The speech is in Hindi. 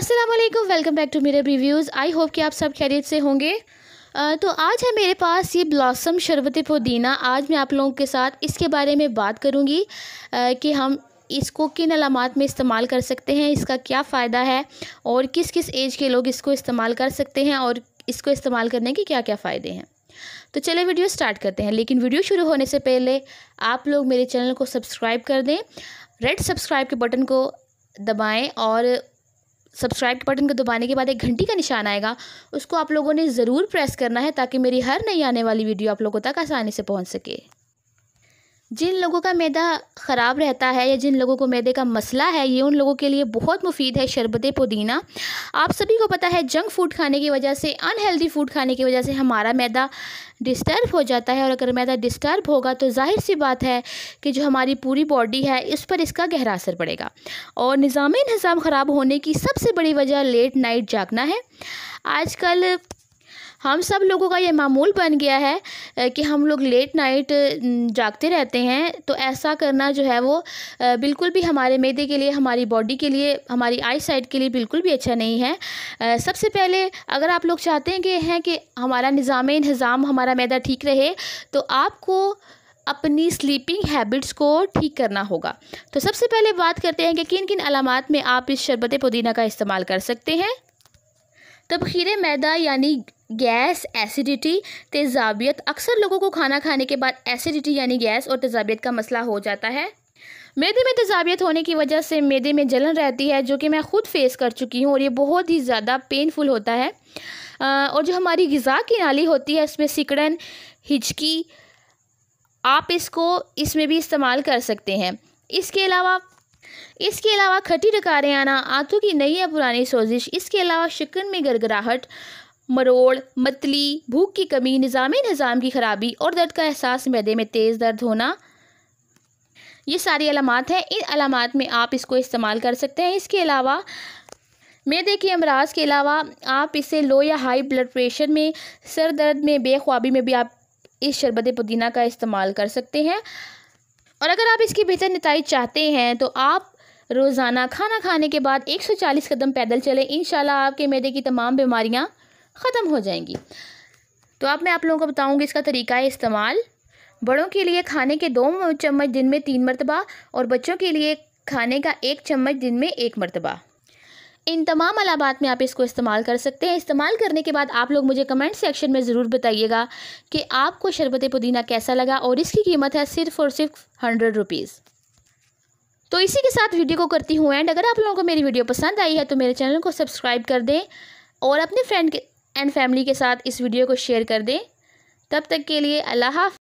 अस्सलाम वालेकुम वेलकम बैक टू मेरे रिव्यूज़ आई होप कि आप सब खैरियत से होंगे तो आज है मेरे पास ये ब्लॉसम शरबत पुदीना आज मैं आप लोगों के साथ इसके बारे में बात करूँगी कि हम इसको किन अलामत में इस्तेमाल कर सकते हैं इसका क्या फ़ायदा है और किस किस एज के लोग इसको इस्तेमाल कर सकते हैं और इसको इस्तेमाल करने के क्या क्या फ़ायदे हैं तो चले वीडियो स्टार्ट करते हैं लेकिन वीडियो शुरू होने से पहले आप लोग मेरे चैनल को सब्सक्राइब कर दें रेड सब्सक्राइब के बटन को दबाएं और सब्सक्राइब बटन को दबाने के बाद एक घंटी का निशान आएगा उसको आप लोगों ने ज़रूर प्रेस करना है ताकि मेरी हर नई आने वाली वीडियो आप लोगों तक आसानी से पहुंच सके जिन लोगों का मैदा ख़राब रहता है या जिन लोगों को मैदे का मसला है ये उन लोगों के लिए बहुत मुफीद है शरबत पुदीना आप सभी को पता है जंक फूड खाने की वजह से अनहेल्दी फूड खाने की वजह से हमारा मैदा डिस्टर्ब हो जाता है और अगर मैदा डिस्टर्ब होगा तो जाहिर सी बात है कि जो हमारी पूरी बॉडी है इस पर इसका गहरा असर पड़ेगा और निज़ाम नज़ाम ख़राब होने की सबसे बड़ी वजह लेट नाइट जागना है आजकल हम सब लोगों का ये मामूल बन गया है कि हम लोग लेट नाइट जागते रहते हैं तो ऐसा करना जो है वो बिल्कुल भी हमारे मैदे के लिए हमारी बॉडी के लिए हमारी आई साइड के लिए बिल्कुल भी अच्छा नहीं है सबसे पहले अगर आप लोग चाहते हैं कि हैं कि हमारा निज़ाम इंतज़ाम हमारा मैदा ठीक रहे तो आपको अपनी स्लीपिंग हैबिट्स को ठीक करना होगा तो सबसे पहले बात करते हैं कि किन किन अलामत में आप इस शरबत पुदीना का इस्तेमाल कर सकते हैं तब खीरे मैदा यानी गैस एसिडिटी तेज़ाबियत अक्सर लोगों को खाना खाने के बाद एसिडिटी यानी गैस और तेज़ाबियत का मसला हो जाता है मेदे में तेजाबियत होने की वजह से मेदे में जलन रहती है जो कि मैं ख़ुद फेस कर चुकी हूँ और ये बहुत ही ज़्यादा पेनफुल होता है और जो हमारी गज़ा की नाली होती है उसमें सिकड़न हिचकी आप इसको इसमें भी इस्तेमाल कर सकते हैं इसके अलावा इसके अलावा खटी डकारें आना आंतों की नई या पुरानी सोजिश इसके अलावा शिकन में गड़गड़ाहट मरोड़ मतली भूख की कमी निज़ाम निज़ाम की खराबी और दर्द का एहसास मैदे में तेज़ दर्द होना ये सारी अलामत हैं इन अलामत में आप इसको इस्तेमाल कर सकते हैं इसके अलावा मैदे के अमराज के अलावा आप इसे लो या हाई ब्लड प्रेशर में सर दर्द में बेख्वाबी में भी आप इस शरबत पुदीना का इस्तेमाल कर सकते हैं और अगर आप इसकी बेहतर नतज चाहते हैं तो आप रोज़ाना खाना खाने के बाद 140 कदम पैदल चलें इन आपके मैदे की तमाम बीमारियाँ ख़त्म हो जाएंगी तो अब मैं आप लोगों को बताऊँगी इसका तरीका है इस्तेमाल बड़ों के लिए खाने के दो चम्मच दिन में तीन मरतबा और बच्चों के लिए खाने का एक चम्मच दिन में एक मरतबा इन तमाम अलाबात में आप इसको इस्तेमाल कर सकते हैं इस्तेमाल करने के बाद आप लोग मुझे कमेंट सेक्शन में ज़रूर बताइएगा कि आपको शरबत पुदीना कैसा लगा और इसकी कीमत है सिर्फ़ और सिर्फ हंड्रेड रुपीज़ तो इसी के साथ वीडियो को करती हूँ एंड अगर आप लोगों को मेरी वीडियो पसंद आई है तो मेरे चैनल को सब्सक्राइब कर दें और अपने फ्रेंड के एंड फैमिली के साथ इस वीडियो को शेयर कर दें तब तक के लिए अल्लाह